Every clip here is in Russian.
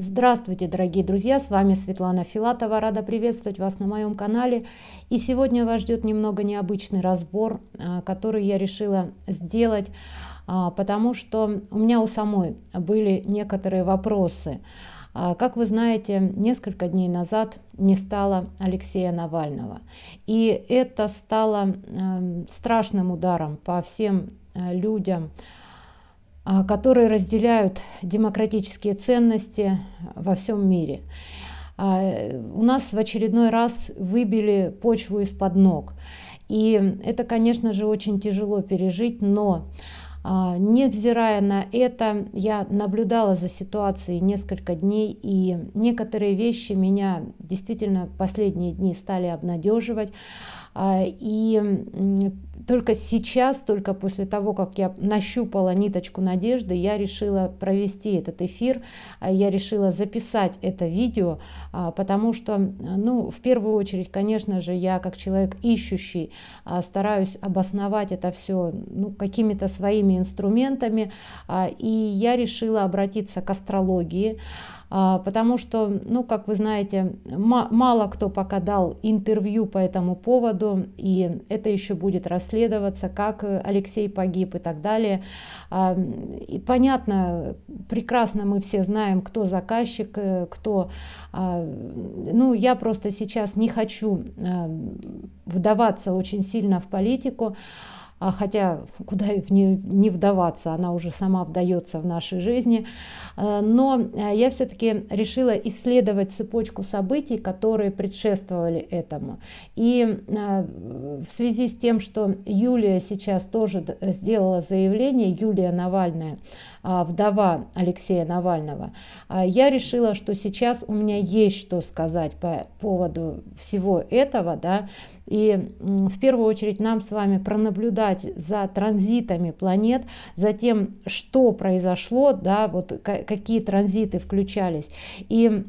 Здравствуйте, дорогие друзья! С вами Светлана Филатова. Рада приветствовать вас на моем канале. И сегодня вас ждет немного необычный разбор, а, который я решила сделать, а, потому что у меня у самой были некоторые вопросы. А, как вы знаете, несколько дней назад не стало Алексея Навального. И это стало эм, страшным ударом по всем э, людям, а, которые разделяют демократические ценности во всем мире. А, у нас в очередной раз выбили почву из-под ног. И это, конечно же, очень тяжело пережить, но а, Невзирая на это, я наблюдала за ситуацией несколько дней, и некоторые вещи меня действительно последние дни стали обнадеживать. И только сейчас, только после того, как я нащупала ниточку надежды, я решила провести этот эфир, а, я решила записать это видео, а, потому что, ну, в первую очередь, конечно же, я как человек ищущий а, стараюсь обосновать это все ну, какими-то своими инструментами, и я решила обратиться к астрологии. А, потому что, ну, как вы знаете, мало кто пока дал интервью по этому поводу, и это еще будет расследоваться, как Алексей погиб и так далее. А, и понятно, прекрасно мы все знаем, кто заказчик, э, кто... А, ну, я просто сейчас не хочу э, вдаваться очень сильно в политику, а хотя куда в нее не вдаваться, она уже сама вдается в нашей жизни. Э, но э, я все-таки решила исследовать цепочку событий, которые предшествовали этому. И э, в связи с тем, что Юлия сейчас тоже сделала заявление, Юлия Навальная, а, вдова Алексея Навального, а, я решила, что сейчас у меня есть что сказать по поводу всего этого, да, и в первую очередь нам с вами пронаблюдать за транзитами планет, за тем, что произошло, да, вот какие транзиты включались. И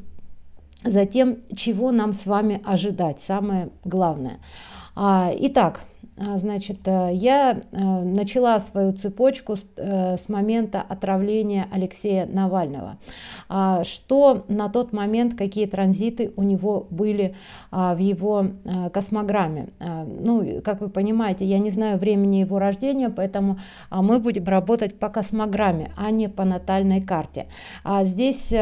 затем, чего нам с вами ожидать, самое главное. А, итак, а, значит, э, я э, начала свою цепочку с, э, с момента отравления Алексея Навального. А, что на тот момент, какие транзиты у него были а, в его космограмме. Ну, как вы понимаете, я не знаю времени его рождения, поэтому мы будем работать по космограмме, а не по натальной карте. Здесь,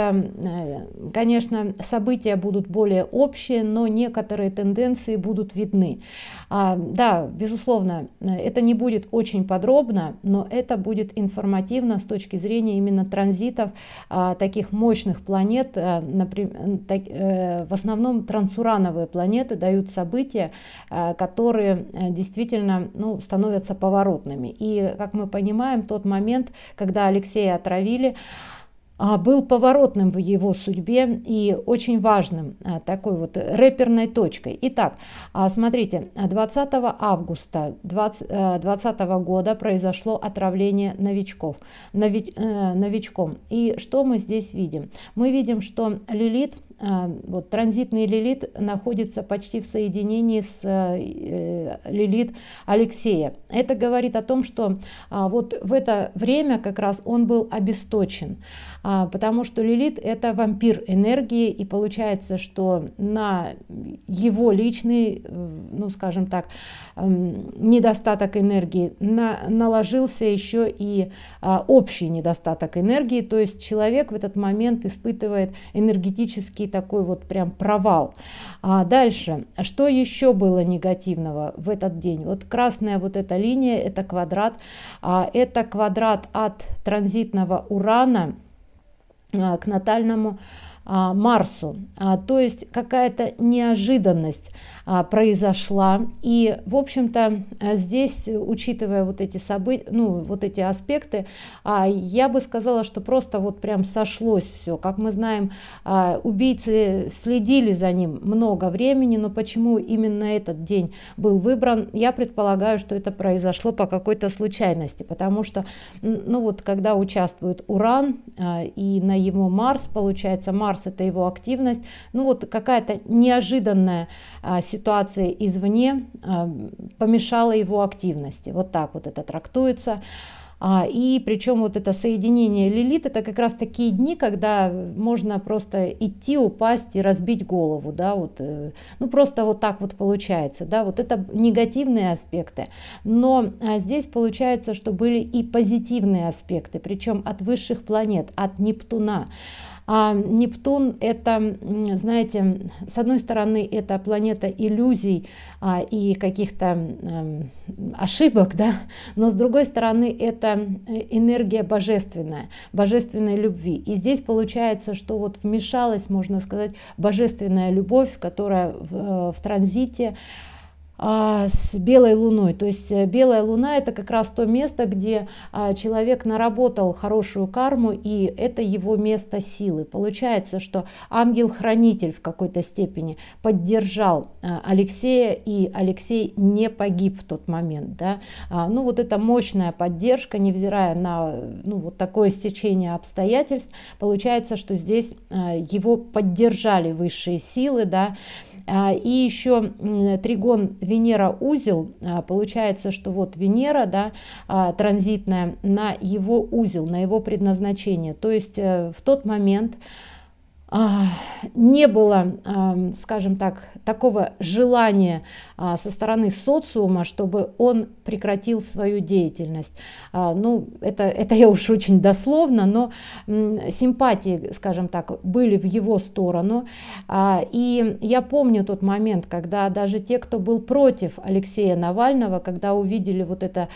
конечно, события будут более общие, но некоторые тенденции будут видны. А, да, безусловно, это не будет очень подробно, но это будет информативно с точки зрения именно транзитов а, таких мощных планет. А, Например, э, в основном трансурановые планеты дают события, которые э, действительно ну, становятся поворотными. И, как мы понимаем, тот момент, когда Алексея отравили, а, был поворотным в его судьбе и очень важным а, такой вот рэперной точкой. Итак, а, смотрите, 20 августа 2020 э, года произошло отравление новичков, нович, э, новичком. И что мы здесь видим? Мы видим, что Лилит – вот, транзитный лилит находится почти в соединении с э, лилит Алексея. Это говорит о том, что вот в это время как раз он был обесточен. А, потому что Лилит это вампир энергии, и получается, что на его личный, э, ну скажем так, эм, недостаток энергии на, наложился еще и а, общий недостаток энергии, то есть человек в этот момент испытывает энергетический такой вот прям провал. А дальше, что еще было негативного в этот день? Вот красная вот эта линия, это квадрат, а это квадрат от транзитного урана, а, к натальному а, Марсу. А, то есть какая-то неожиданность, а, произошла. И, в общем-то, э, здесь, учитывая вот эти события, ну, вот эти аспекты, а, я бы сказала, что просто вот прям сошлось все. Как мы знаем, а, убийцы следили за ним много времени, но почему именно этот день был выбран, я предполагаю, что это произошло по какой-то случайности, потому что, ну вот, когда участвует Уран а, и на его Марс, получается, Марс это его активность, ну вот какая-то неожиданная а, ситуация, ситуации извне а, помешала его активности. Вот так вот это трактуется. А, и причем вот это соединение лилит, это как раз такие дни, когда можно просто идти, упасть и разбить голову, да, вот, э, ну просто вот так вот получается, да, вот это негативные аспекты. Но а, здесь получается, что были и позитивные аспекты, причем от высших планет, от Нептуна. А Нептун — это, знаете, с одной стороны, это планета иллюзий а, и каких-то э, ошибок, да, но с другой стороны, это э, энергия божественная, божественной любви. И здесь получается, что вот вмешалась, можно сказать, божественная любовь, которая в, э, в транзите, а, с белой луной. То есть э, белая луна это как раз то место, где а, человек наработал хорошую карму, и это его место силы. Получается, что ангел-хранитель в какой-то степени поддержал а, Алексея, и Алексей не погиб в тот момент. Да? Ну вот это мощная поддержка, невзирая на ну, вот такое стечение обстоятельств, получается, что здесь его поддержали высшие силы, да, а, и еще тригон Венера-узел, а, получается, что вот Венера, да, а, транзитная, на его узел, на его предназначение. То есть э, в тот момент, а, не было, а, скажем так, такого желания а, со стороны социума, чтобы он прекратил свою деятельность. Ну, это, это я уж очень дословно, но симпатии, скажем так, были в его сторону. И я помню тот момент, когда даже те, кто был против Алексея Навального, когда увидели вот это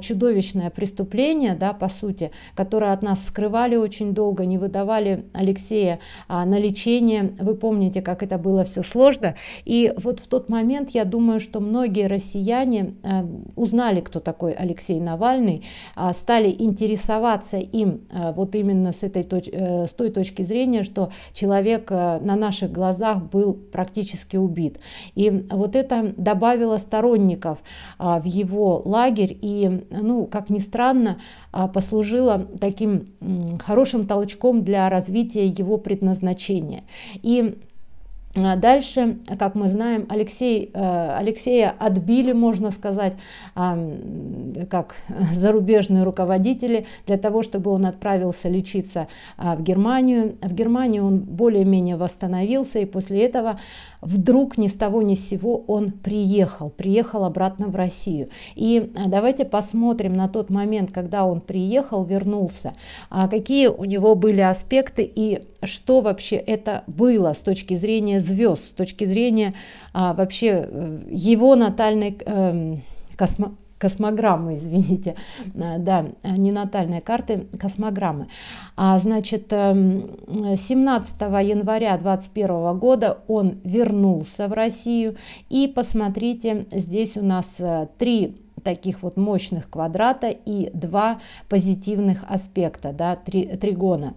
чудовищное преступление, да, по сути, которое от нас скрывали очень долго, не выдавали Алексея а, на лечение. Вы помните, как это было все сложно. И вот в тот момент, я думаю, что многие россияне а, узнали, кто такой Алексей Навальный, а, стали интересоваться им вот именно с, этой точ э, с той точки зрения, что человек на наших глазах был практически убит. И вот это добавило сторонников в его лагерь и, ну, как ни странно, послужило таким хорошим толчком для развития его предназначения назначения. И а, Дальше, как мы знаем, Алексей, э, Алексея отбили, можно сказать, а, как зарубежные руководители, для того, чтобы он отправился лечиться а, в Германию. В Германии он более-менее восстановился, и после этого вдруг ни с того ни с сего он приехал, приехал обратно в Россию. И а, давайте посмотрим на тот момент, когда он приехал, вернулся, а, какие у него были аспекты и что вообще это было с точки зрения звезд, с точки зрения а, вообще э, его натальной э, космо космограммы, извините, э, да, э, не ненатальные карты космограммы. А, значит, 17 эм, января 2021 года он вернулся в Россию. И посмотрите, здесь у нас э, три таких вот мощных квадрата и два позитивных аспекта, да, три, тригона.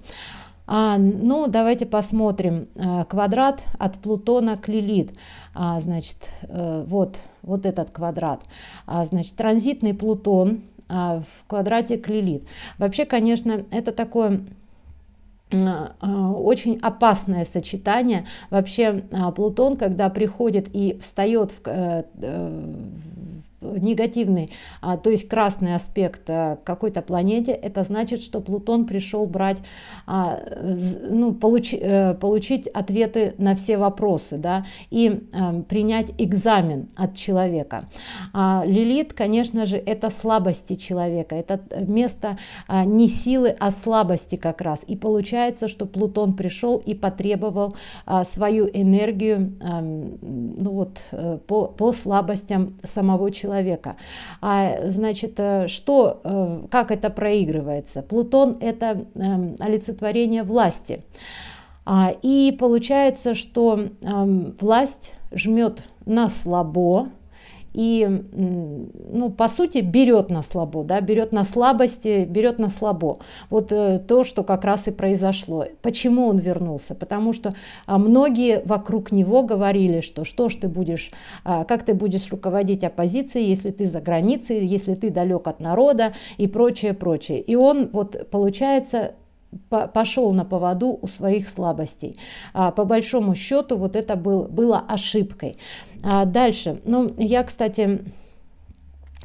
А, ну, давайте посмотрим. А, квадрат от Плутона к Лилит. А, значит, э, вот, вот этот квадрат. А, значит, транзитный Плутон а, в квадрате к Лилит. Вообще, конечно, это такое а, очень опасное сочетание. Вообще а, Плутон, когда приходит и встает в, э, э, негативный, а, то есть красный аспект а, какой-то планете, это значит, что Плутон пришел брать, а, ну, получ, э, получить ответы на все вопросы, да, и э, принять экзамен от человека. А, Лилит, конечно же, это слабости человека, это э, место а, не силы, а слабости как раз. И получается, что Плутон пришел и потребовал а, свою энергию, а, ну вот, э, по, по слабостям самого человека человека. А значит, э, что, э, как это проигрывается? Плутон — это эм, олицетворение власти. А, и получается, что эм, власть жмет на слабо, и, ну, по сути, берет на слабо, да, берет на слабости, берет на слабо. Вот э, то, что как раз и произошло. Почему он вернулся? Потому что э, многие вокруг него говорили, что что ж ты будешь, э, как ты будешь руководить оппозицией, если ты за границей, если ты далек от народа и прочее, прочее. И он, вот, получается, пошел на поводу у своих слабостей. А, по большому счету вот это был, было ошибкой. А, дальше, ну я, кстати,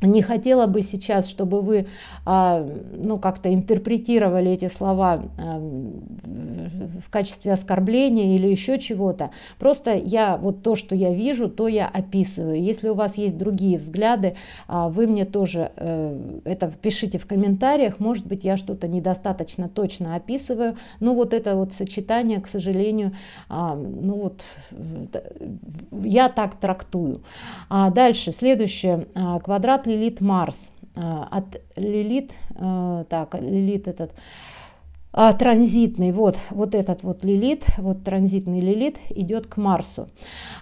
не хотела бы сейчас, чтобы вы а, ну, как-то интерпретировали эти слова а, в качестве оскорбления или еще чего-то. Просто я вот то, что я вижу, то я описываю. Если у вас есть другие взгляды, а, вы мне тоже э, это пишите в комментариях. Может быть, я что-то недостаточно точно описываю. Но ну, вот это вот сочетание, к сожалению, ну вот э, я так трактую. Дальше, следующий Квадрат Лилит Марс. А, от Лилит, а, так, Лилит этот, а, транзитный, вот, вот этот вот лилит, вот транзитный лилит идет к Марсу.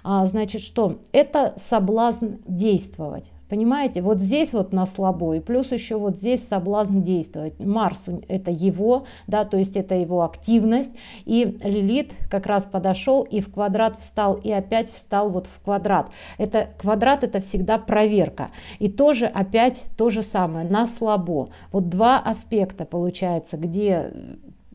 А, значит, что? Это соблазн действовать. Понимаете, вот здесь вот на слабо, и плюс еще вот здесь соблазн действовать. Марс это его, да, то есть это его активность, и Лилит как раз подошел и в квадрат встал, и опять встал вот в квадрат. Это квадрат это всегда проверка, и тоже опять то же самое, на слабо. Вот два аспекта получается, где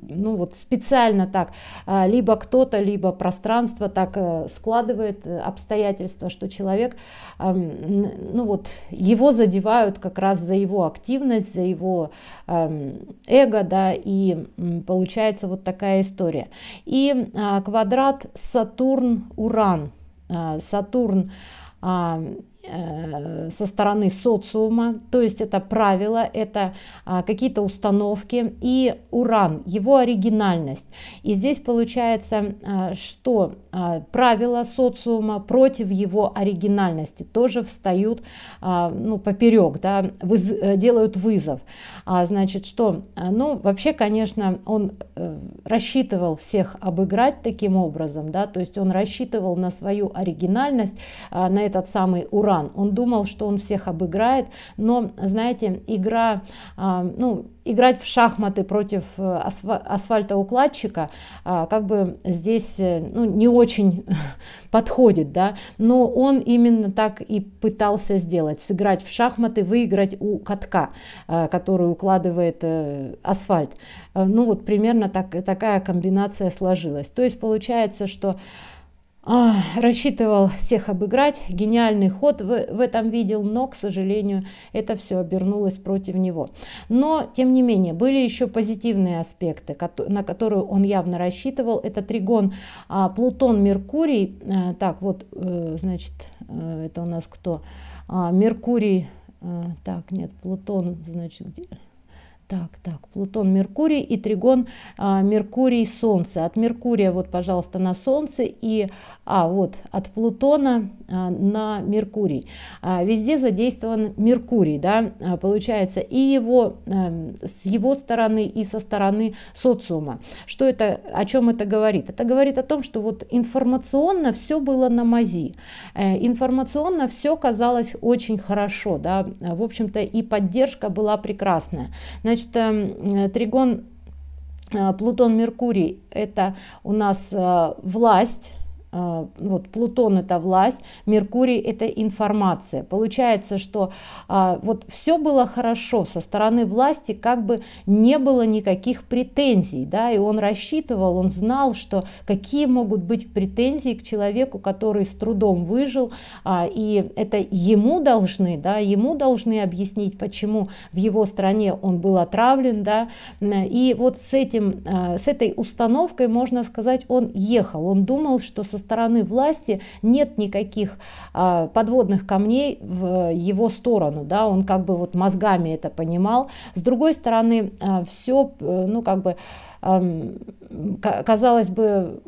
ну вот специально так, а, либо кто-то, либо пространство так э, складывает э, обстоятельства, что человек, ну вот его задевают как раз за его активность, за его эго, да, и получается вот такая история. И а, квадрат Сатурн-Уран. А, сатурн, -Уран. сатурн Э, со стороны социума, то есть это правила, это а, какие-то установки и уран, его оригинальность. И здесь получается, а, что а, правила социума против его оригинальности тоже встают а, ну, поперек, да, выз э, делают вызов. А Значит, что, а, ну, вообще, конечно, он э, рассчитывал всех обыграть таким образом, да, то есть он рассчитывал на свою оригинальность, а, на этот самый уран, Иван. Он думал, что он всех обыграет, но, знаете, игра, а, ну, играть в шахматы против э, асфальтоукладчика а, как бы здесь э, ну, не очень подходит, да, но он именно так и пытался сделать, сыграть в шахматы, выиграть у катка, а, который укладывает э, асфальт. Ну вот примерно так, такая комбинация сложилась. То есть получается, что рассчитывал всех обыграть, гениальный ход в, в этом видел, но, к сожалению, это все обернулось против него. Но, тем не менее, были еще позитивные аспекты, на которые он явно рассчитывал. Это тригон а, Плутон-Меркурий. А, так, вот, э, значит, э, это у нас кто? А, Меркурий, э, так, нет, Плутон, значит, где... Так, так, Плутон, Меркурий и тригон а, Меркурий, Солнце. От Меркурия, вот, пожалуйста, на Солнце и, а, вот, от Плутона а, на Меркурий. А, везде задействован Меркурий, да, а, получается, и его, а, с его стороны, и со стороны социума. Что это, о чем это говорит? Это говорит о том, что вот информационно все было на мази, э, информационно все казалось очень хорошо, да, в общем-то и поддержка была прекрасная. Значит, Значит, эм, э, тригон э, Плутон-Меркурий – это у нас э, власть, а, вот Плутон это власть, Меркурий это информация. Получается, что а, вот все было хорошо со стороны власти, как бы не было никаких претензий, да, и он рассчитывал, он знал, что какие могут быть претензии к человеку, который с трудом выжил, а, и это ему должны, да, ему должны объяснить, почему в его стране он был отравлен, да, и вот с этим, с этой установкой можно сказать, он ехал, он думал, что со стороны власти нет никаких а, подводных камней в его сторону, да, он как бы вот мозгами это понимал. С другой стороны, а, все, э, ну как бы, а, казалось бы,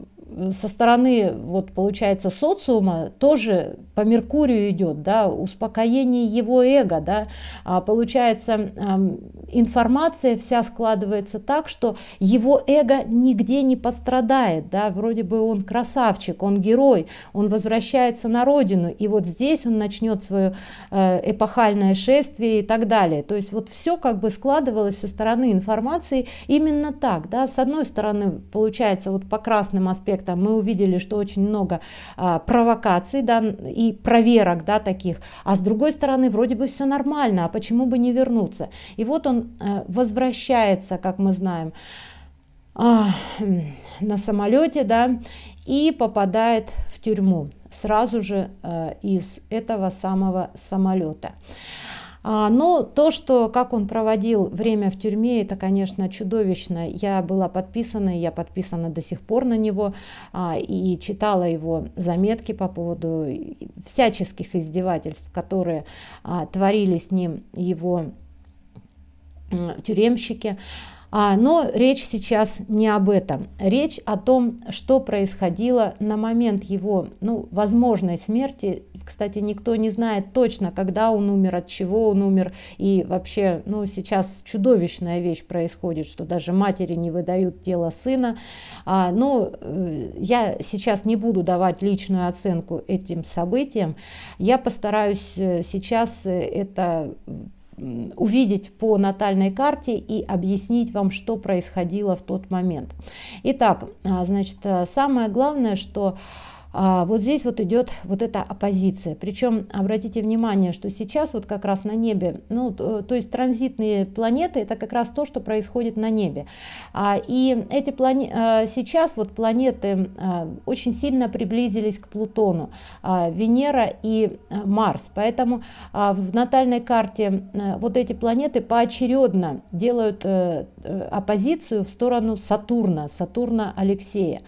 со стороны, вот получается, социума тоже по Меркурию идет, да, успокоение его эго, да, а, получается, информация вся складывается так, что его эго нигде не пострадает, да, вроде бы он красавчик, он герой, он возвращается на родину, и вот здесь он начнет свое э, эпохальное шествие и так далее, то есть вот все как бы складывалось со стороны информации именно так, да, с одной стороны, получается, вот по красным аспектам, аспекта мы увидели, что очень много а, провокаций да, и проверок да, таких, а с другой стороны вроде бы все нормально, а почему бы не вернуться? И вот он а, возвращается, как мы знаем, а, на самолете да, и попадает в тюрьму сразу же а, из этого самого самолета. А, но то, что как он проводил время в тюрьме, это, конечно, чудовищно. Я была подписана, я подписана до сих пор на него а, и читала его заметки по поводу всяческих издевательств, которые а, творили с ним его тюремщики. Но речь сейчас не об этом. Речь о том, что происходило на момент его ну, возможной смерти кстати, никто не знает точно, когда он умер, от чего он умер. И вообще, ну, сейчас чудовищная вещь происходит, что даже матери не выдают тело сына. А, ну, э, я сейчас не буду давать личную оценку этим событиям. Я постараюсь э, сейчас э, это увидеть по натальной карте и объяснить вам, что происходило в тот момент. Итак, а, значит, самое главное, что а, вот здесь вот идет вот эта оппозиция. Причем обратите внимание, что сейчас вот как раз на небе, ну то есть транзитные планеты, это как раз то, что происходит на небе. А, и эти плане... А, сейчас вот планеты очень сильно приблизились к Плутону, Венера и Марс. Поэтому в натальной карте вот эти планеты поочередно делают э, э, оппозицию в сторону Сатурна, Сатурна Алексея.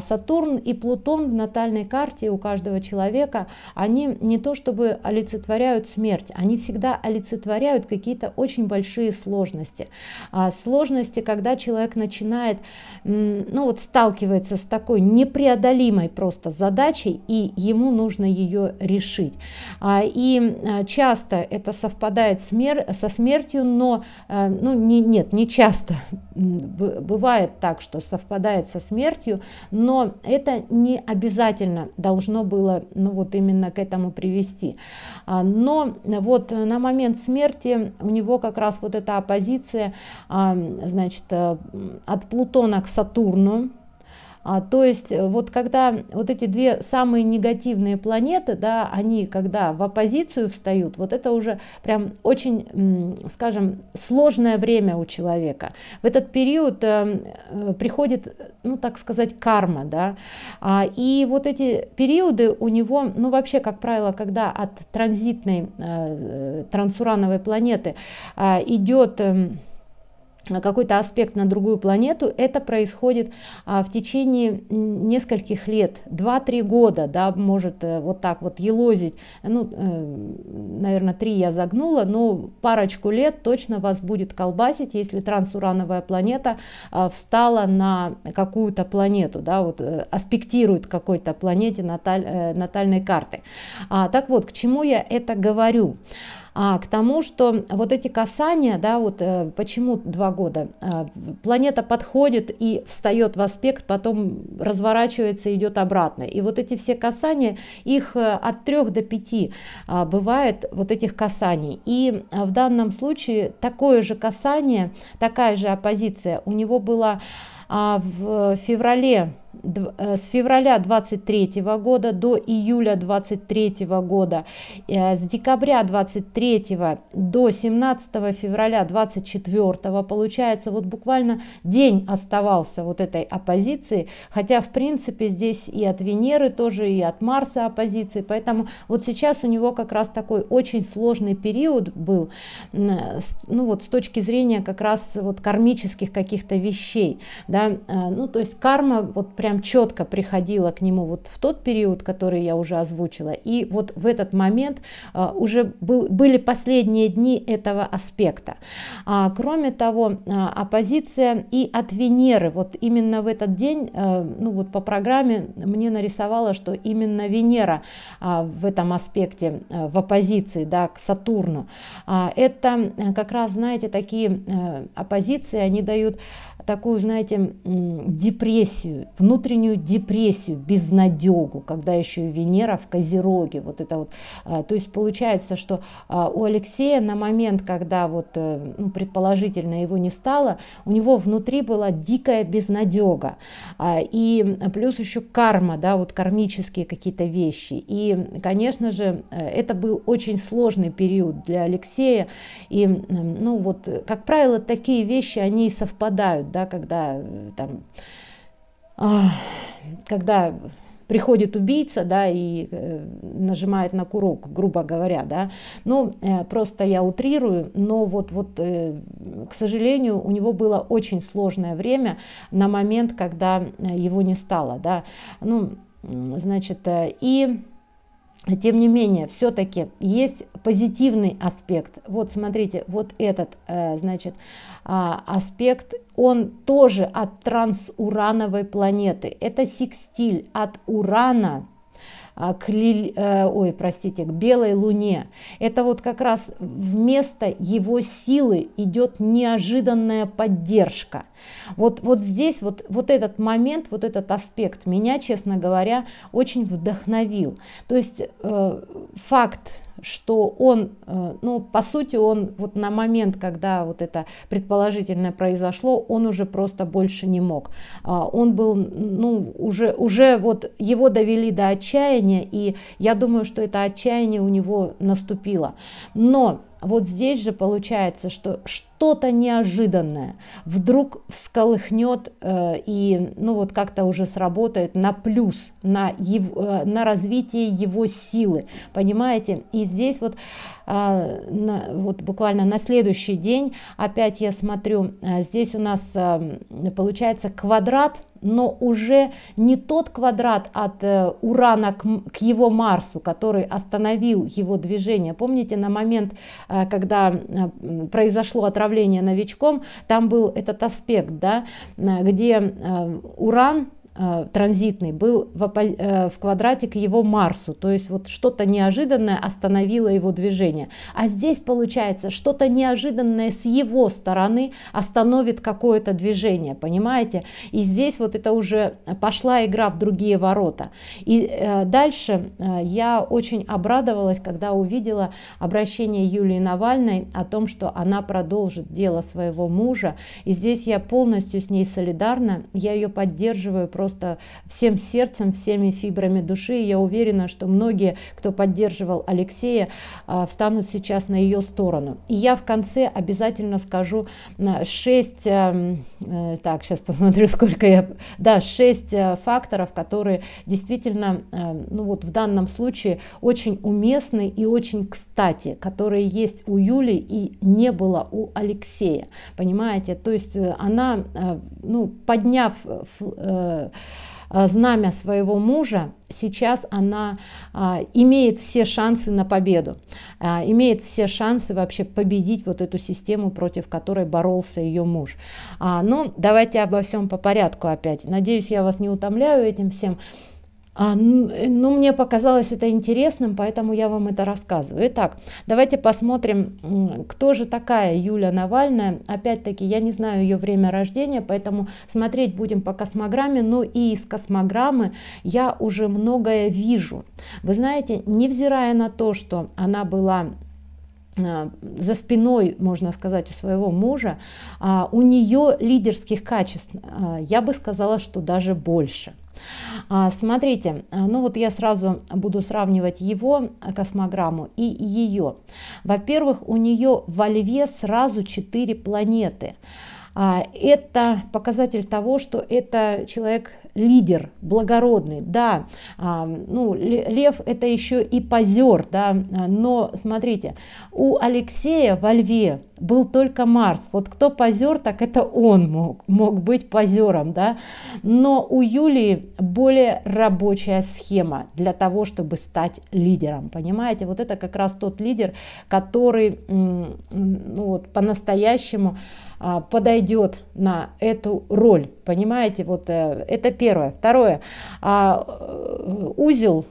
Сатурн и Плутон в натальной карте у каждого человека, они не то чтобы олицетворяют смерть, они всегда олицетворяют какие-то очень большие сложности. А сложности, когда человек начинает, ну вот сталкивается с такой непреодолимой просто задачей, и ему нужно ее решить. А, и а, часто это совпадает смер со смертью, но э, ну, не, нет, не часто бывает так, что совпадает со смертью, но это не обязательно обязательно должно было ну, вот именно к этому привести. А, но вот на момент смерти у него как раз вот эта оппозиция значит, э, от Плутона к Сатурну, а, то есть э, вот когда вот эти две самые негативные планеты, да, они когда в оппозицию встают, вот это уже прям очень, скажем, сложное время у человека. В этот период э, э, приходит, ну так сказать, карма, да, а, и вот эти периоды у него, ну вообще, как правило, когда от транзитной э, э трансурановой планеты э, идет эм, какой-то аспект на другую планету, это происходит а, в течение нескольких лет, 2-3 года, да, может э, вот так вот елозить, ну, э, наверное, 3 я загнула, но парочку лет точно вас будет колбасить, если трансурановая планета а, встала на какую-то планету, да, вот э, аспектирует какой-то планете наталь, э, натальной карты. А, так вот, к чему я это говорю? а, к тому, что вот эти касания, да, вот э, почему два года, э, планета подходит и встает в аспект, потом разворачивается и идет обратно. И вот эти все касания, их э, от трех до пяти э, бывает вот этих касаний. И э, в данном случае такое же касание, такая же оппозиция у него была э, в феврале Э, с февраля 23 года до июля 23 года, э, с декабря 23 до 17 февраля 24 получается вот буквально день оставался вот этой оппозиции, хотя в принципе здесь и от Венеры тоже, и от Марса оппозиции, поэтому вот сейчас у него как раз такой очень сложный период был, ну вот с точки зрения как раз вот кармических каких-то вещей, да, э, ну то есть карма вот прям четко приходила к нему вот в тот период, который я уже озвучила. И вот в этот момент а, уже был, были последние дни этого аспекта. А, кроме того, а, оппозиция и от Венеры, вот именно в этот день, а, ну вот по программе мне нарисовала, что именно Венера а, в этом аспекте, а, в оппозиции, да, к Сатурну. А, это э, как раз, знаете, такие а, оппозиции, они дают такую, знаете, депрессию, внутреннюю депрессию, безнадегу, когда еще и Венера в Козероге, вот это вот. А, то есть получается, что а, у Алексея на момент, когда вот, э, ну, предположительно его не стало, у него внутри была дикая безнадега. А, и плюс еще карма, да, вот кармические какие-то вещи. И, конечно же, э, это был очень сложный период для Алексея. И, ну, вот, как правило, такие вещи, они и совпадают, да, да, когда э, там, когда приходит убийца, да, и э, нажимает на курок, грубо говоря, да. Ну, э, просто я утрирую, но вот, вот, к сожалению, у него было очень сложное время на момент, когда его не стало, да. Ну, значит, и... Тем не менее, все-таки есть позитивный аспект. Вот смотрите, вот этот, значит, а, аспект, он тоже от трансурановой планеты. Это секстиль от Урана а, к, лиль, э, ой, простите, к белой луне. Это вот как раз вместо его силы идет неожиданная поддержка. Вот, вот здесь вот, вот этот момент, вот этот аспект меня, честно говоря, очень вдохновил. То есть э, факт что он, э, ну, по сути, он вот на момент, когда вот это предположительно произошло, он уже просто больше не мог. А, он был, ну, уже, уже вот его довели до отчаяния, и я думаю, что это отчаяние у него наступило. Но вот здесь же получается, что что-то неожиданное вдруг всколыхнет э, и ну вот как-то уже сработает на плюс, на, ев, э, на развитие его силы, понимаете? И здесь вот, э, на, вот буквально на следующий день опять я смотрю, э, здесь у нас э, получается квадрат – но уже не тот квадрат от э, Урана к, к его Марсу, который остановил его движение. Помните, на момент, э, когда э, произошло отравление новичком, там был этот аспект, да, где Уран Э, транзитный был в, оппо- э, в квадрате к его Марсу, то есть вот что-то неожиданное остановило его движение. А здесь получается что-то неожиданное с его стороны остановит какое-то движение, понимаете? И здесь вот это уже пошла игра в другие ворота. И э, дальше я очень обрадовалась, когда увидела обращение Юлии Навальной о том, что она продолжит дело своего мужа. И здесь я полностью с ней солидарна, я ее поддерживаю просто просто всем сердцем, всеми фибрами души. И я уверена, что многие, кто поддерживал Алексея, а, встанут сейчас на ее сторону. И я в конце обязательно скажу 6, а, а, э, так, сейчас посмотрю, сколько я, да, 6 факторов, которые действительно, ну вот в данном случае очень уместны и очень кстати, которые есть у Юли и не было у Алексея, понимаете? То есть э, она, ну, подняв э, а, знамя своего мужа, сейчас она а, имеет все шансы на победу, а, имеет все шансы вообще победить вот эту систему, против которой боролся ее муж. А, но ну, давайте обо всем по порядку опять. Надеюсь, я вас не утомляю этим всем. А, э, ну, мне показалось это интересным, поэтому я вам это рассказываю. Итак, давайте посмотрим, кто же такая Юля Навальная. Опять-таки, я не знаю ее время рождения, поэтому смотреть будем по космограмме, но ну, и из космограммы я уже многое вижу. Вы знаете, невзирая на то, что она была а, за спиной, можно сказать, у своего мужа, а, у нее лидерских качеств, а, я бы сказала, что даже больше. Смотрите, ну вот я сразу буду сравнивать его космограмму и ее. Во-первых, у нее во льве сразу четыре планеты. Это показатель того, что это человек лидер, благородный, да, а, ну, лев это еще и позер, да, а, но смотрите, у Алексея во льве был только Марс, вот кто позер, так это он мог, мог быть позером, да, но у Юлии более рабочая схема для того, чтобы стать лидером, понимаете, вот это как раз тот лидер, который ну, вот, по-настоящему а, подойдет на эту роль. Понимаете, вот э, это первое. Второе, а, э, узел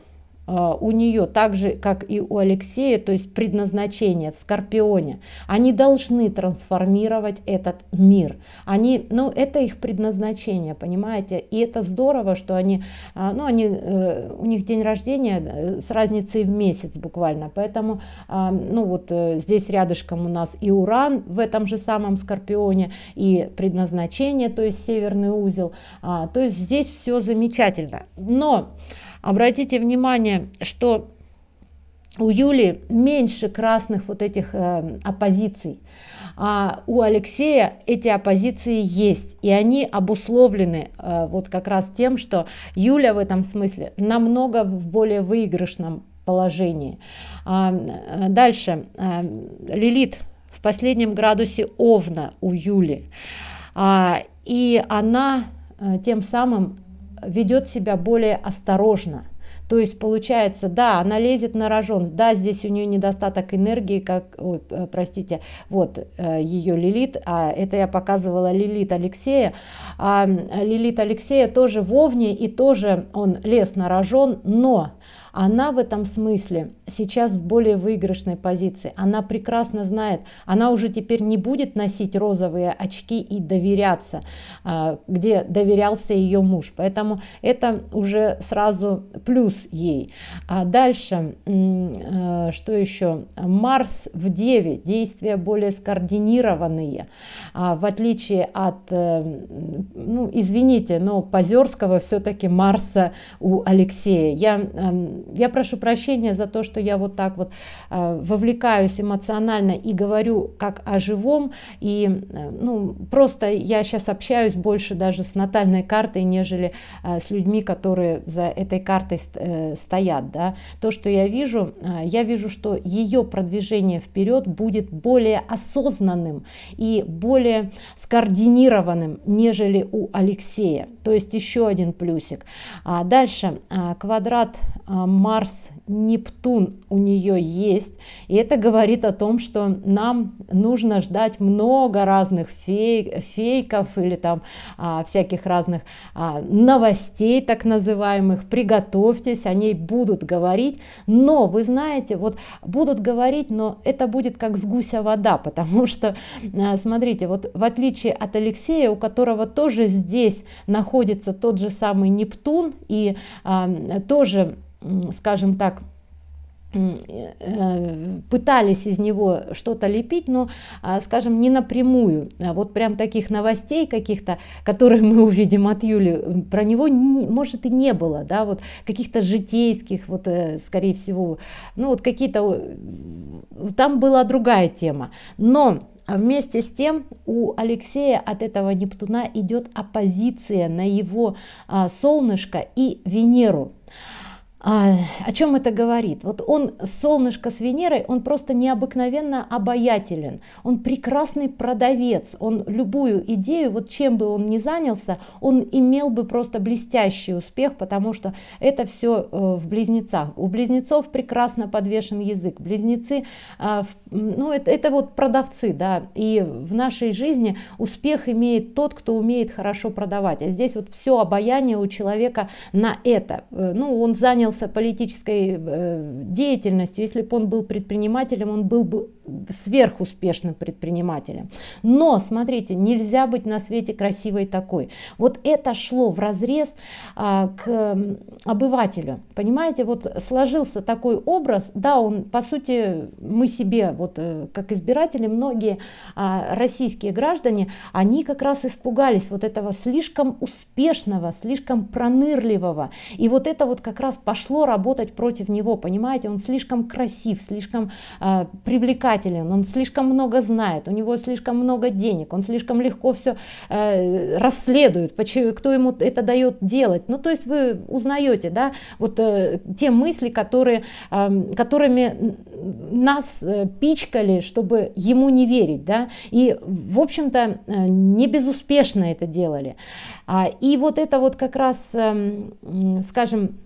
Э, у нее, так же как и у Алексея, то есть предназначение в Скорпионе, они должны трансформировать этот мир. Они, ну, это их предназначение, понимаете? И это здорово, что они, э, ну, они, э, у них день рождения с разницей в месяц буквально, поэтому, ну, вот здесь рядышком у нас и Уран в этом же самом Скорпионе, и предназначение, то есть северный узел, а, то есть здесь все замечательно. Но Обратите внимание, что у Юли меньше красных вот этих э, оппозиций, а у Алексея эти оппозиции есть, и они обусловлены э, вот как раз тем, что Юля в этом смысле намного в более выигрышном положении. А, э, дальше, а, Лилит в последнем градусе Овна у Юли, а, и она э, тем самым ведет себя более осторожно – то есть получается, да, она лезет на рожон, да, здесь у нее недостаток энергии, как, ой, э, простите, вот э, ее Лилит, а это я показывала Лилит Алексея, а э, Лилит Алексея тоже вовне и тоже он лез на рожон, но она в этом смысле сейчас в более выигрышной позиции. Она прекрасно знает, она уже теперь не будет носить розовые очки и доверяться, где доверялся ее муж. Поэтому это уже сразу плюс плюс ей. А дальше, э, что еще? Марс в Деве, действия более скоординированные, а в отличие от, э, ну, извините, но Позерского все-таки Марса у Алексея. Я, эм, я прошу прощения за то, что я вот так вот э, вовлекаюсь эмоционально и говорю как о живом, и ну, просто я сейчас общаюсь больше даже с натальной картой, нежели с людьми, которые за этой картой Э, стоят, да, то, что я вижу, э, я вижу, что ее продвижение вперед будет более осознанным и более скоординированным, нежели у Алексея. То есть еще один плюсик. А дальше а, квадрат а, Марс Нептун у нее есть. И это говорит о том, что нам нужно ждать много разных фей, фейков или там а, всяких разных а, новостей так называемых. Приготовьтесь здесь о ней будут говорить, но вы знаете, вот будут говорить, но это будет как с гуся вода, потому что, э, смотрите, вот в отличие от Алексея, у которого тоже здесь находится тот же самый Нептун и а, тоже, скажем так, Э, пытались из него что-то лепить, но, а, скажем, не напрямую. А вот прям таких новостей каких-то, которые мы увидим от Юли, про него, может, и не было, да, вот каких-то житейских, вот, э, скорее всего, ну, вот какие-то, там была другая тема. Но Вместе с тем у Алексея от этого Нептуна идет оппозиция на его а, солнышко и Венеру. А, о чем это говорит? Вот он, солнышко с Венерой, он просто необыкновенно обаятелен, он прекрасный продавец, он любую идею, вот чем бы он ни занялся, он имел бы просто блестящий успех, потому что это все э, в близнецах. У близнецов прекрасно подвешен язык, близнецы, э, ну это, это вот продавцы, да, и в нашей жизни успех имеет тот, кто умеет хорошо продавать, а здесь вот все обаяние у человека на это, э, ну он занял занялся политической э, деятельностью, если бы он был предпринимателем, он был бы сверхуспешным предпринимателем. Но, смотрите, нельзя быть на свете красивой такой. Вот это шло в разрез а, к обывателю. Понимаете, вот сложился такой образ, да, он, по сути, мы себе, вот э, как избиратели, многие а, российские граждане, они как раз испугались вот этого слишком успешного, слишком пронырливого. И вот это вот как раз пошло работать против него, понимаете, он слишком красив, слишком а, привлекательный изобретателен, он слишком много знает, у него слишком много денег, он слишком легко все э, расследует, почему, кто ему это дает делать. Ну, то есть вы узнаете, да, вот э, те мысли, которые, э, которыми нас э, пичкали, чтобы ему не верить, да, и, в общем-то, э, не безуспешно это делали. А, и вот это вот как раз, э, скажем,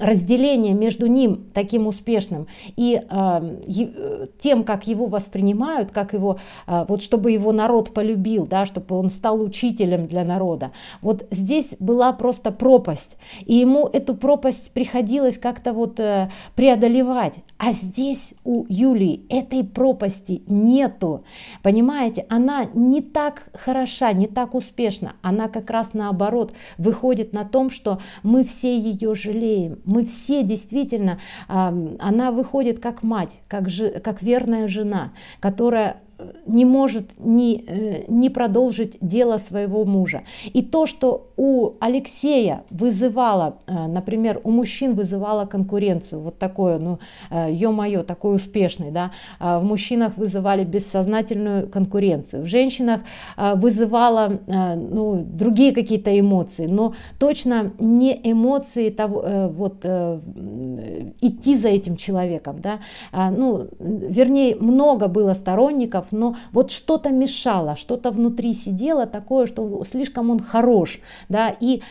разделение между ним таким успешным и э, тем, как его воспринимают, как его, э, вот чтобы его народ полюбил, да, чтобы он стал учителем для народа. Вот здесь была просто пропасть, и ему эту пропасть приходилось как-то вот э, преодолевать. А здесь у Юлии этой пропасти нету, понимаете? Она не так хороша, не так успешна, она как раз наоборот выходит на том, что мы все ее жалеем мы все действительно, она выходит как мать, как, же, как верная жена, которая не может не, э, не продолжить дело своего мужа. И то, что у Алексея вызывало, э, например, у мужчин вызывало конкуренцию, вот такое, ну, э, ё-моё, такой успешный, да, в мужчинах вызывали бессознательную конкуренцию, в женщинах вызывало, ну, другие какие-то эмоции, но точно не эмоции того, вот, идти за этим человеком, да, а, ну, вернее, много было сторонников, талантов, но вот что-то мешало, что-то внутри сидело такое, что слишком он хорош, да, и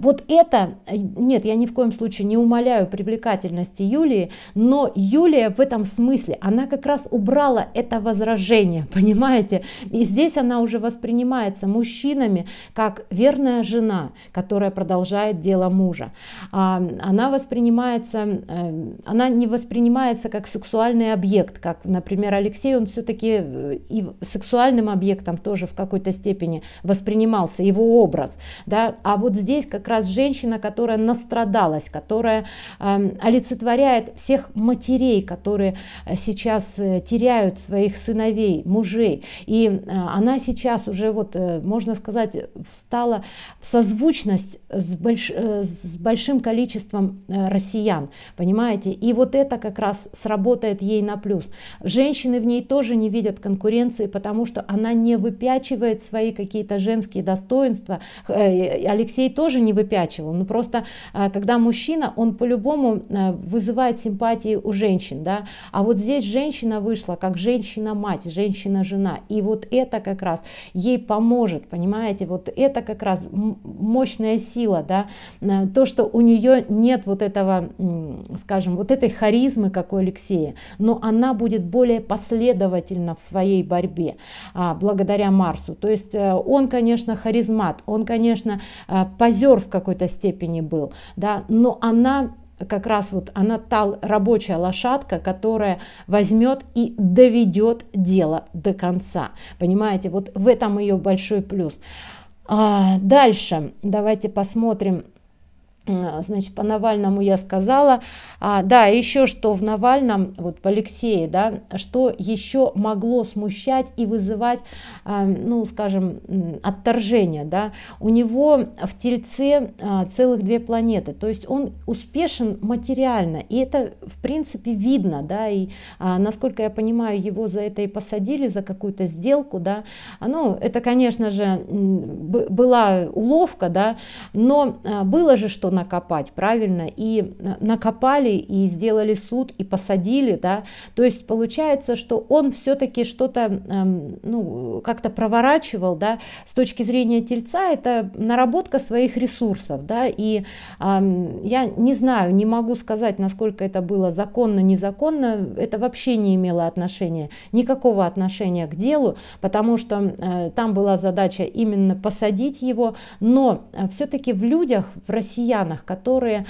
вот это, э, нет, я ни в коем случае не умоляю привлекательности Юлии, но Юлия в этом смысле, она как раз убрала это возражение, понимаете? И здесь она уже воспринимается мужчинами как верная жена, которая продолжает дело мужа. А, она воспринимается, э, она не воспринимается как сексуальный объект, как, например, Алексей, он все-таки э, и сексуальным объектом тоже в какой-то степени воспринимался, его образ, да, а вот здесь как как раз женщина, которая настрадалась, которая э, олицетворяет всех матерей, которые э, сейчас э, теряют своих сыновей, мужей. И э, она сейчас уже, вот, э, можно сказать, встала в созвучность с, больш, э, с большим количеством э, россиян, понимаете? И вот это как раз сработает ей на плюс. Женщины в ней тоже не видят конкуренции, потому что она не выпячивает свои какие-то женские достоинства. Э, Алексей тоже не выпячивал. но ну, просто, а, когда мужчина, он по-любому а, вызывает симпатии у женщин, да, а вот здесь женщина вышла как женщина-мать, женщина-жена, и вот это как раз ей поможет, понимаете, вот это как раз мощная сила, да, э, то, что у нее нет вот этого, скажем, вот этой харизмы, как у Алексея, но она будет более последовательна в своей борьбе а, благодаря Марсу. То есть э, он, конечно, харизмат, он, конечно, э, позер актер в какой-то степени был, да, но она как раз вот она та рабочая лошадка, которая возьмет и доведет дело до конца. Понимаете, вот в этом ее большой плюс. А, дальше давайте посмотрим Значит, по Навальному я сказала. А, да, еще что в Навальном, вот по Алексее, да, что еще могло смущать и вызывать, а, ну, скажем, отторжение, да. У него в Тельце а, целых две планеты, то есть он успешен материально, и это, в принципе, видно, да, и, а, насколько я понимаю, его за это и посадили, за какую-то сделку, да. ну, это, конечно же, была уловка, да, но было же что накопать, правильно? И э, накопали, и сделали суд, и посадили, да? То есть получается, что он все-таки что-то, эм, ну, как-то проворачивал, да? С точки зрения тельца это наработка своих ресурсов, да? И эм, я не знаю, не могу сказать, насколько это было законно, незаконно, это вообще не имело отношения, никакого отношения к делу, потому что э, там была задача именно посадить его, но э, все-таки в людях, в россиян, странах, которые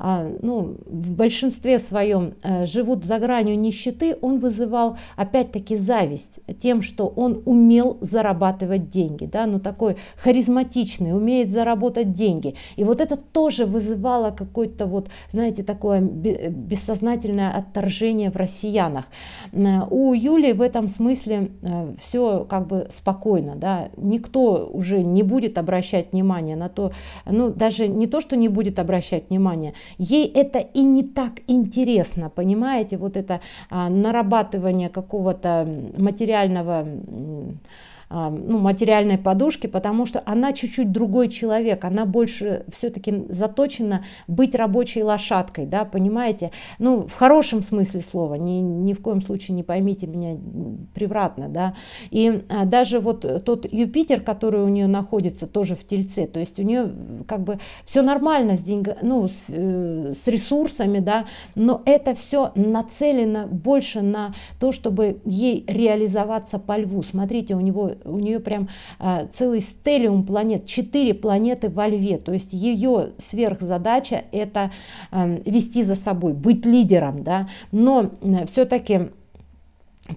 а, ну, в большинстве своем э, живут за гранью нищеты, он вызывал опять-таки зависть тем, что он умел зарабатывать деньги, да, ну такой харизматичный, умеет заработать деньги. И вот это тоже вызывало какое-то вот, знаете, такое бессознательное отторжение в россиянах. Э, у Юли в этом смысле э, все как бы спокойно, да, никто уже не будет обращать внимание на то, ну даже не то, что не будет обращать внимание Ей это и не так интересно, понимаете, вот это а, нарабатывание какого-то материального ну, материальной подушки, потому что она чуть-чуть другой человек, она больше все-таки заточена быть рабочей лошадкой, да, понимаете? Ну, в хорошем смысле слова, ни, ни в коем случае не поймите меня превратно, да. И а, даже вот тот Юпитер, который у нее находится тоже в Тельце, то есть у нее как бы все нормально с деньгами, ну, с, э, с ресурсами, да, но это все нацелено больше на то, чтобы ей реализоваться по льву. Смотрите, у него у нее прям а, целый стелиум планет, четыре планеты во льве. То есть ее сверхзадача это а, вести за собой, быть лидером. Да? Но э, все-таки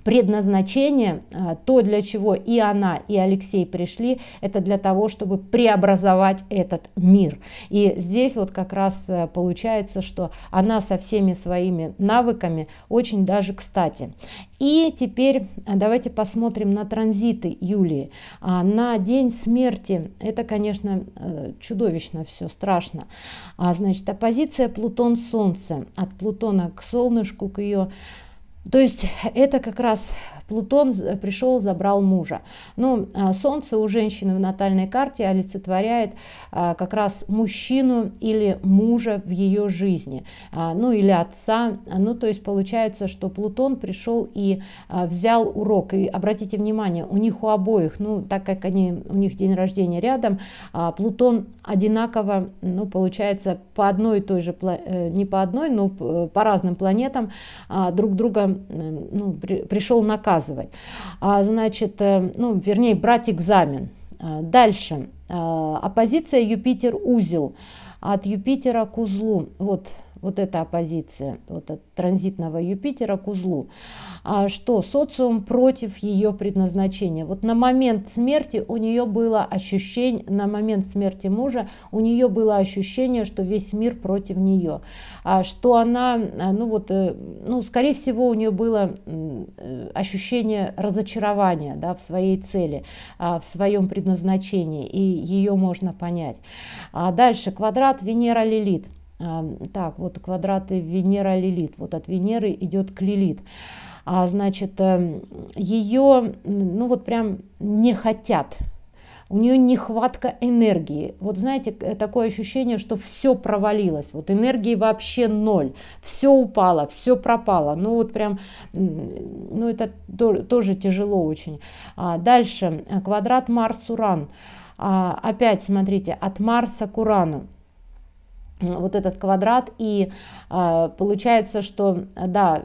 предназначение, а, то, для чего и она, и Алексей пришли, это для того, чтобы преобразовать этот мир. И здесь вот как раз э, получается, что она со всеми своими навыками очень даже кстати. И теперь а, давайте посмотрим на транзиты Юлии. А, на день смерти это, конечно, э, чудовищно все, страшно. Значит, оппозиция Плутон-Солнце, от Плутона к солнышку, к ее то есть это как раз Плутон э, пришел, забрал мужа. Но ну, а, Солнце у женщины в натальной карте олицетворяет а, как раз мужчину или мужа в ее жизни, а, ну или отца. Ну то есть получается, что Плутон пришел и взял урок. И обратите внимание, у них у обоих, ну так как они, у них день рождения рядом, Плутон одинаково, ну получается по одной и той же, э, не по одной, но э, по разным планетам друг друга ну, пришел наказ доказывать. А, значит, э, ну, вернее, брать экзамен. А, дальше. А, оппозиция Юпитер-узел. От Юпитера к узлу. Вот вот эта оппозиция вот от транзитного Юпитера к узлу, а что социум против ее предназначения. Вот на момент смерти у нее было ощущение, на момент смерти мужа у нее было ощущение, что весь мир против нее, а что она, а, ну вот, э, ну скорее всего у нее было э, ощущение разочарования да, в своей цели, в своем предназначении, и ее можно понять. А Дальше квадрат Венера-Лилит. Так, вот квадраты Венера-Лилит. Вот от Венеры идет к Лилит. А, значит, эм, ее, ну вот прям не хотят у нее нехватка энергии. Вот знаете, э, такое ощущение, что все провалилось, вот энергии вообще ноль, все упало, все пропало. Ну вот прям, ну это тоже тяжело очень. А дальше, квадрат Марс-Уран. А опять, смотрите, от Марса к Урану вот этот квадрат, и а, получается, что да,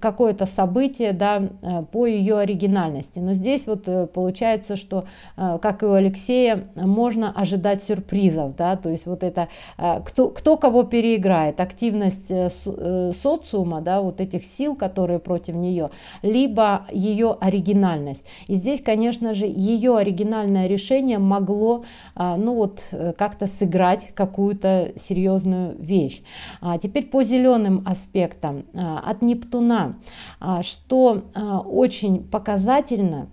какое-то событие да, э, по ее оригинальности. Но здесь вот э, получается, что, э, как и у Алексея, можно ожидать сюрпризов. Да? То есть вот это, кто, кто кого переиграет, активность социума, да, вот этих сил, которые против нее, либо ее оригинальность. И здесь, конечно же, ее оригинальное решение могло ну вот, как-то сыграть какую-то серьезную вещь. А теперь по зеленым аспектам. От Нептуна а, что а, очень показательно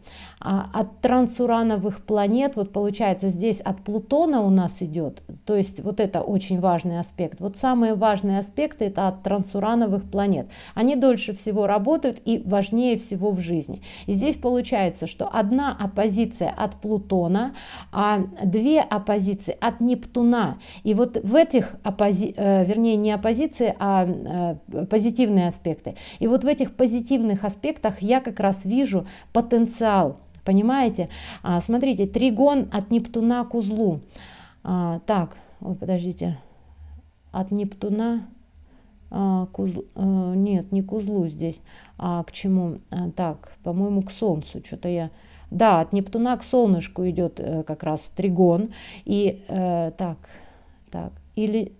а, от трансурановых планет, вот получается здесь от Плутона у нас идет, то есть вот это очень важный аспект. Вот самые важные аспекты это от трансурановых планет. Они дольше всего работают и важнее всего в жизни. И здесь получается, что одна оппозиция от Плутона, а две оппозиции от Нептуна. И вот в этих оппози... Э, вернее не оппозиции, а э, позитивные аспекты. И вот в этих позитивных аспектах я как раз вижу потенциал Понимаете? А, смотрите, тригон от Нептуна к узлу. А, так, ой, подождите. От Нептуна а, к узлу. А, нет, не к узлу здесь, а к чему? А, так, по-моему, к Солнцу. Что-то я... Да, от Нептуна к солнышку идет э, как раз тригон. И э, так, так, или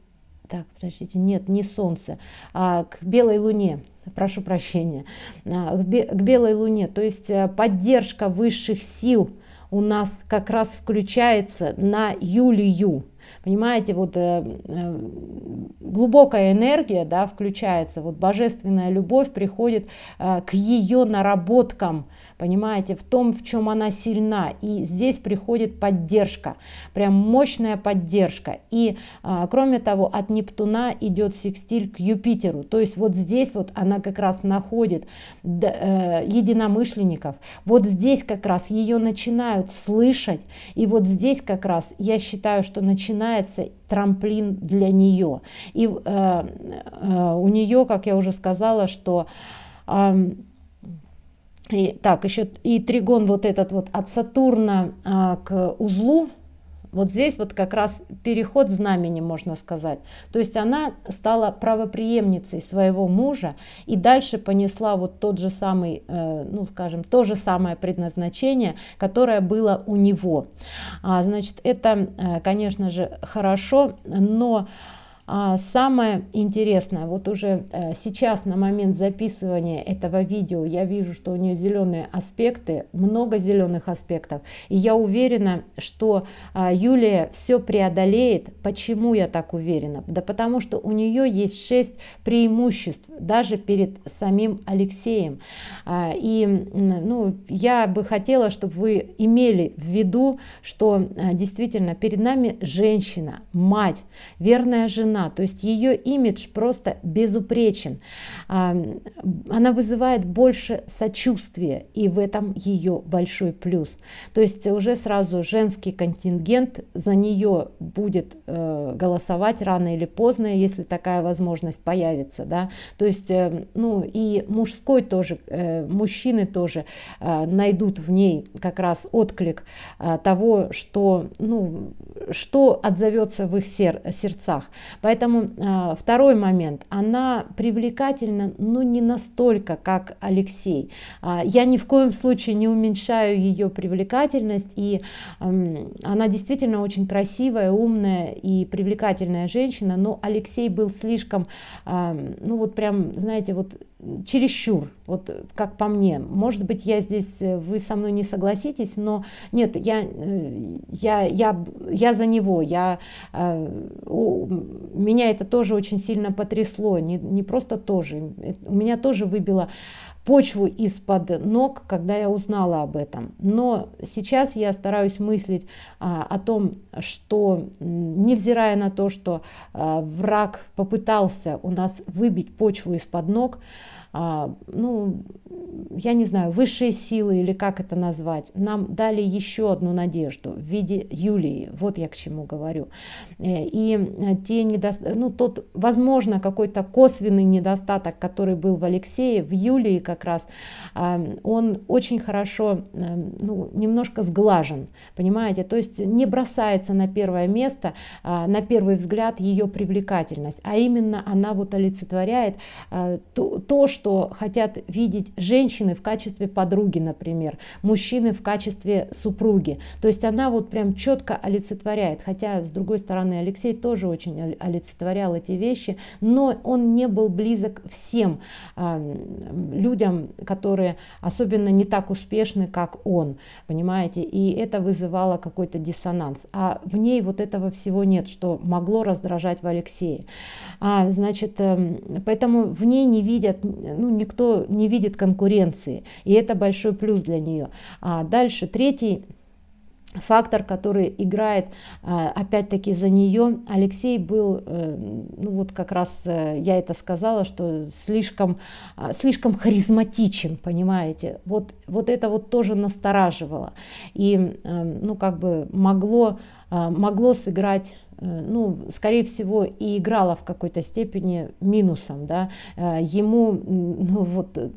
так, подождите, нет, не солнце, а к белой луне, прошу прощения, а, к, бе к белой луне, то есть э, поддержка высших сил у нас как раз включается на Юлию. Понимаете, вот э, э, глубокая энергия да, включается, вот божественная любовь приходит э, к ее наработкам, понимаете, в том, в чем она сильна. И здесь приходит поддержка, прям мощная поддержка. И э, кроме того, от Нептуна идет секстиль к Юпитеру. То есть вот здесь вот она как раз находит э, единомышленников. Вот здесь как раз ее начинают слышать. И вот здесь как раз я считаю, что начинают начинается трамплин для нее. И э, э, у нее, как я уже сказала, что... Э, и, так, еще и тригон вот этот вот от Сатурна а, к узлу вот здесь вот как раз переход знамени, можно сказать. То есть она стала правоприемницей своего мужа и дальше понесла вот тот же самый, э, ну скажем, то же самое предназначение, которое было у него. А, значит, это, э, конечно же, хорошо, но а самое интересное, вот уже э, сейчас на момент записывания этого видео я вижу, что у нее зеленые аспекты, много зеленых аспектов. И я уверена, что а, Юлия все преодолеет. Почему я так уверена? Да потому что у нее есть шесть преимуществ даже перед самим Алексеем. А, и ну, я бы хотела, чтобы вы имели в виду, что а, действительно перед нами женщина, мать, верная жена отражена, то есть ее имидж просто безупречен. А, она вызывает больше сочувствия, и в этом ее большой плюс. То есть уже сразу женский контингент за нее будет э, голосовать рано или поздно, если такая возможность появится. Да? То есть, э, ну и мужской тоже, э, мужчины тоже найдут в ней как раз отклик того, что, ну, что отзовется в их сердцах. Поэтому а, второй момент, она привлекательна, но ну, не настолько, как Алексей. А, я ни в коем случае не уменьшаю ее привлекательность, и она действительно очень красивая, умная и привлекательная женщина, но Алексей был слишком, ну вот прям, знаете, вот чересчур, вот э, как по мне. Может быть, я здесь, э, вы со мной не согласитесь, но нет, я, э, я, я, я за него, я, у, меня это тоже очень сильно потрясло, не, не просто тоже, у меня тоже выбило почву из-под ног, когда я узнала об этом. Но сейчас я стараюсь мыслить а, о том, что невзирая на то, что а, враг попытался у нас выбить почву из-под ног, а, ну, я не знаю, высшие силы или как это назвать, нам дали еще одну надежду в виде Юлии. Вот я к чему говорю. Э, и э, те недост ну, тот, возможно, какой-то косвенный недостаток, который был в Алексее, в Юлии как раз, а, он очень хорошо, э, ну, немножко сглажен, понимаете? То есть не бросается на первое место, а, на первый взгляд, ее привлекательность, а именно она вот олицетворяет то, что что хотят видеть женщины в качестве подруги, например, мужчины в качестве супруги. То есть она вот прям четко олицетворяет, хотя с другой стороны Алексей тоже очень олицетворял эти вещи, но он не был близок всем э, людям, которые особенно не так успешны, как он, понимаете, и это вызывало какой-то диссонанс. А в ней вот этого всего нет, что могло раздражать в Алексее. А, значит, э, поэтому в ней не видят ну, никто не видит конкуренции, и это большой плюс для нее. А дальше третий фактор, который играет а, опять-таки за нее. Алексей был, э, ну вот как раз э, я это сказала, что слишком, а, слишком харизматичен, понимаете. Вот, вот это вот тоже настораживало. И, э, ну как бы могло, могло сыграть Э, ну, скорее всего, и играла в какой-то степени минусом, да, э, ему, ну, вот, э,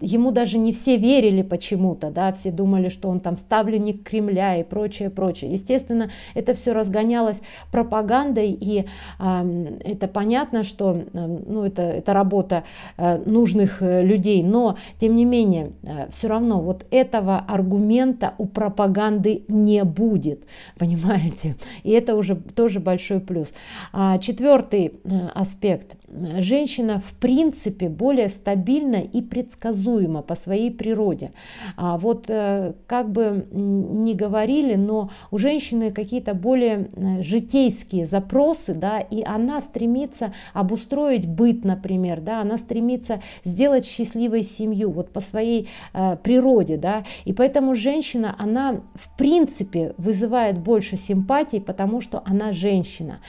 ему даже не все верили почему-то, да, все думали, что он там ставленник Кремля и прочее, прочее. Естественно, это все разгонялось пропагандой, и э, это понятно, что, э, ну, это, это работа э, нужных людей, но, тем не менее, все равно вот этого аргумента у пропаганды не будет, понимаете, и это уже тоже тоже большой плюс. А, Четвертый э, аспект женщина в принципе более стабильна и предсказуема по своей природе. А вот э, как бы ни говорили, но у женщины какие-то более э, житейские запросы, да, и она стремится обустроить быт, например, да, она стремится сделать счастливой семью вот по своей э, природе, да, и поэтому женщина, она в принципе вызывает больше симпатий, потому что она женщина.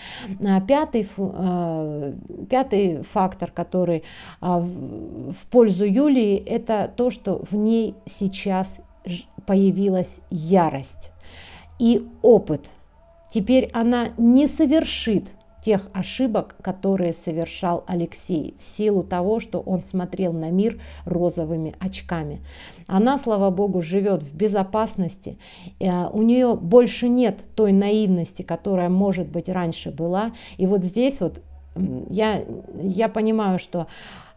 А пятый, э, пятый пятый фактор, который а, в пользу Юлии, это то, что в ней сейчас появилась ярость и опыт. Теперь она не совершит тех ошибок, которые совершал Алексей, в силу того, что он смотрел на мир розовыми очками. Она, слава богу, живет в безопасности, э, у нее больше нет той наивности, которая, может быть, раньше была. И вот здесь вот я, я понимаю, что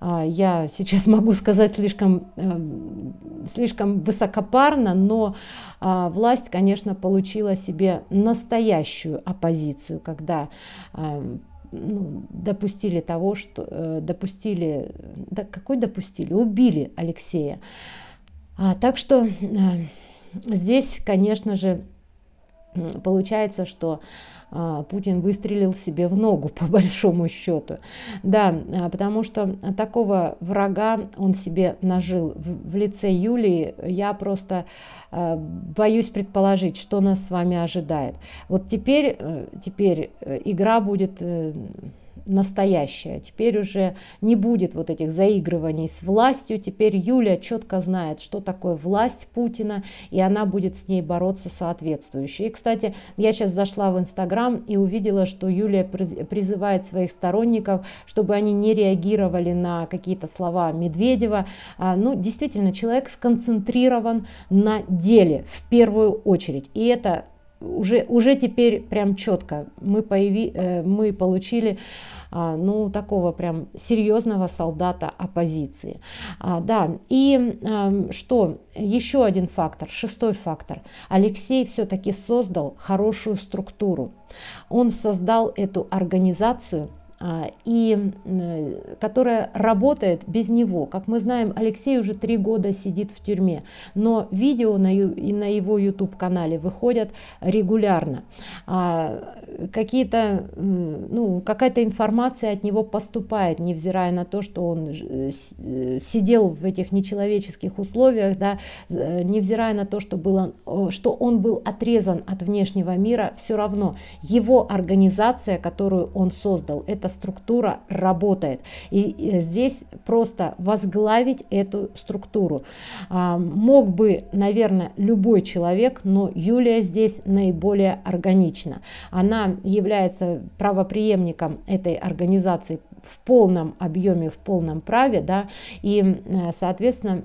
а, я сейчас могу сказать слишком, эм, слишком высокопарно, но а, власть, конечно, получила себе настоящую оппозицию, когда эм, ну, допустили того, что э, допустили, да какой допустили, убили Алексея. А, так что э, здесь, конечно же, получается, что а, Путин выстрелил себе в ногу, по большому счету. Да, а, потому что такого врага он себе нажил. В лице Юлии я просто а, боюсь предположить, что нас с вами ожидает. Вот теперь, э, теперь э, игра будет э, настоящее. Теперь уже не будет вот этих заигрываний с властью. Теперь Юля четко знает, что такое власть Путина, и она будет с ней бороться соответствующе. И, кстати, я сейчас зашла в Инстаграм и увидела, что Юлия призывает своих сторонников, чтобы они не реагировали на какие-то слова Медведева. А, ну, действительно, человек сконцентрирован на деле в первую очередь. И это уже, уже теперь прям четко мы, появи, э, мы получили а, ну, такого прям серьезного солдата оппозиции. А, да, и а, что, еще один фактор, шестой фактор. Алексей все-таки создал хорошую структуру. Он создал эту организацию – а, и э, которая работает без него. Как мы знаем, Алексей уже три года сидит в тюрьме, но видео на, и на его YouTube-канале выходят регулярно. А, какие-то, ну, какая-то информация от него поступает, невзирая на то, что он э, э, сидел в этих нечеловеческих условиях, да, невзирая на то, что, было, что он был отрезан от внешнего мира, все равно его организация, которую он создал, это структура работает. И здесь просто возглавить эту структуру. А, мог бы, наверное, любой человек, но Юлия здесь наиболее органична. Она является правоприемником этой организации в полном объеме, в полном праве, да, и, э, соответственно,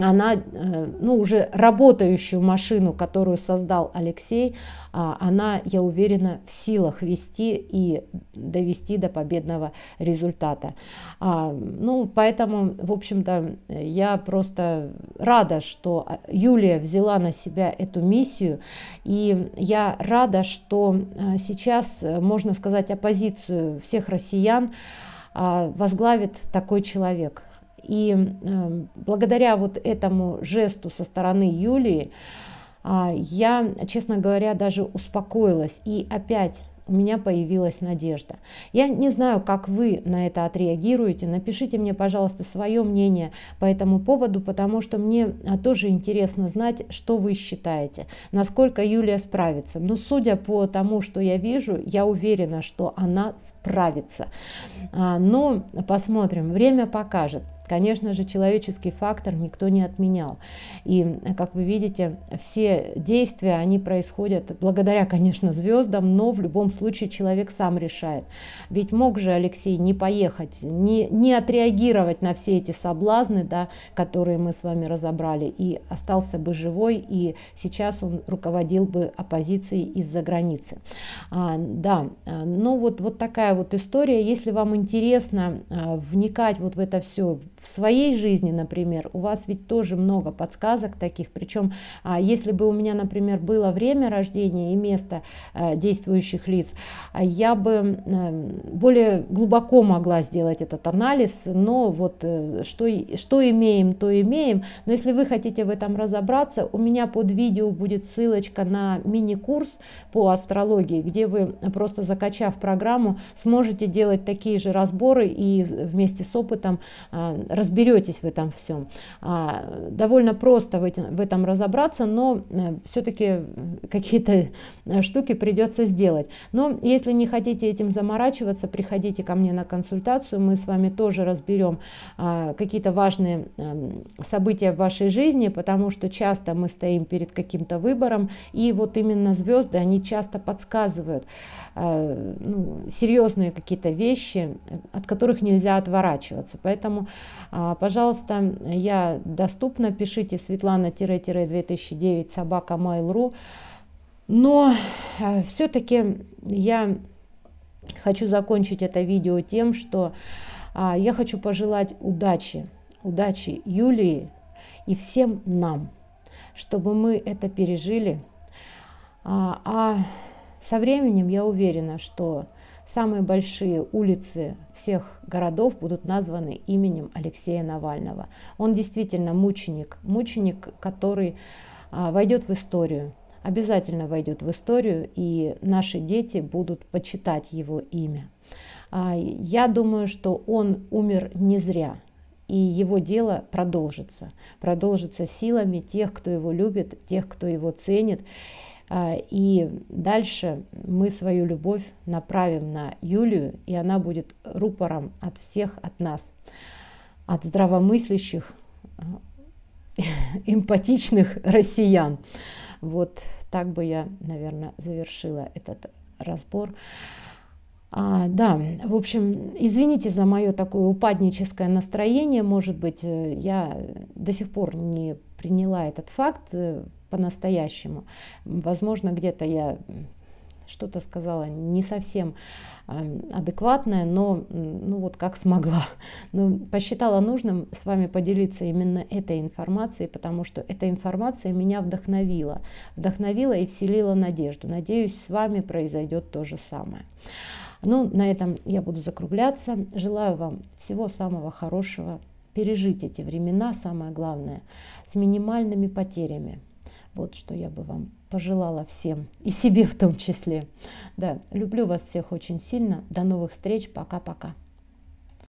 она, э, ну, уже работающую машину, которую создал Алексей, а, она, я уверена, в силах вести и довести до победного результата. А, ну, поэтому, в общем-то, я просто рада, что а, Юлия взяла на себя эту миссию, и я рада, что э, сейчас, э, можно сказать, оппозицию всех россиян возглавит такой человек. И эм, благодаря вот этому жесту со стороны Юлии а, я, честно говоря, даже успокоилась. И опять у меня появилась надежда. Я не знаю, как вы на это отреагируете. Напишите мне, пожалуйста, свое мнение по этому поводу, потому что мне а, тоже интересно знать, что вы считаете, насколько Юлия справится. Но судя по тому, что я вижу, я уверена, что она справится. А, но посмотрим, время покажет. Конечно же, человеческий фактор никто не отменял. И, как вы видите, все действия, они происходят благодаря, конечно, звездам, но в любом случае человек сам решает. Ведь мог же Алексей не поехать, не, не отреагировать на все эти соблазны, да, которые мы с вами разобрали, и остался бы живой, и сейчас он руководил бы оппозицией из-за границы. А, да, а, ну вот, вот такая вот история. Если вам интересно а, вникать вот в это все, в своей жизни, например, у вас ведь тоже много подсказок таких, причем а, если бы у меня, например, было время рождения и место э, действующих лиц, а, я бы более глубоко могла сделать этот анализ, но вот э, что, что имеем, то имеем, но если вы хотите в этом разобраться, у меня под видео будет ссылочка на мини-курс по астрологии, где вы просто закачав программу, сможете делать такие же разборы и вместе с опытом а, разберетесь в этом всем. А, довольно просто в этом, в этом разобраться, но э, все-таки какие-то э, штуки придется сделать. Но если не хотите этим заморачиваться, приходите ко мне на консультацию, мы с вами тоже разберем а, какие-то важные эм, события в вашей жизни, потому что часто мы стоим перед каким-то выбором, и вот именно звезды, они часто подсказывают. Э, ну, серьезные какие-то вещи, от которых нельзя отворачиваться. Поэтому, а, пожалуйста, я доступна, пишите светлана-2009 собака mail.ru. Но э, все-таки я хочу закончить это видео тем, что а, я хочу пожелать удачи, удачи Юлии и всем нам, чтобы мы это пережили. А, а со временем я уверена, что самые большие улицы всех городов будут названы именем Алексея Навального. Он действительно мученик, мученик, который а, войдет в историю, обязательно войдет в историю, и наши дети будут почитать его имя. А, я думаю, что он умер не зря, и его дело продолжится. Продолжится силами тех, кто его любит, тех, кто его ценит. А, и дальше мы свою любовь направим на Юлию, и она будет рупором от всех, от нас, от здравомыслящих, э, эмпатичных россиян. Вот так бы я, наверное, завершила этот разбор. А, да, в общем, извините за мое такое упадническое настроение, может быть, э, я до сих пор не приняла этот факт э, по-настоящему. Возможно, где-то я что-то сказала не совсем а, адекватное, но ну вот как смогла. Но ну, посчитала нужным с вами поделиться именно этой информацией, потому что эта информация меня вдохновила. Вдохновила и вселила надежду. Надеюсь, с вами произойдет то же самое. Ну, на этом я буду закругляться. Желаю вам всего самого хорошего. Пережить эти времена, самое главное, с минимальными потерями. Вот что я бы вам пожелала всем, и себе в том числе. Да, люблю вас всех очень сильно. До новых встреч. Пока-пока.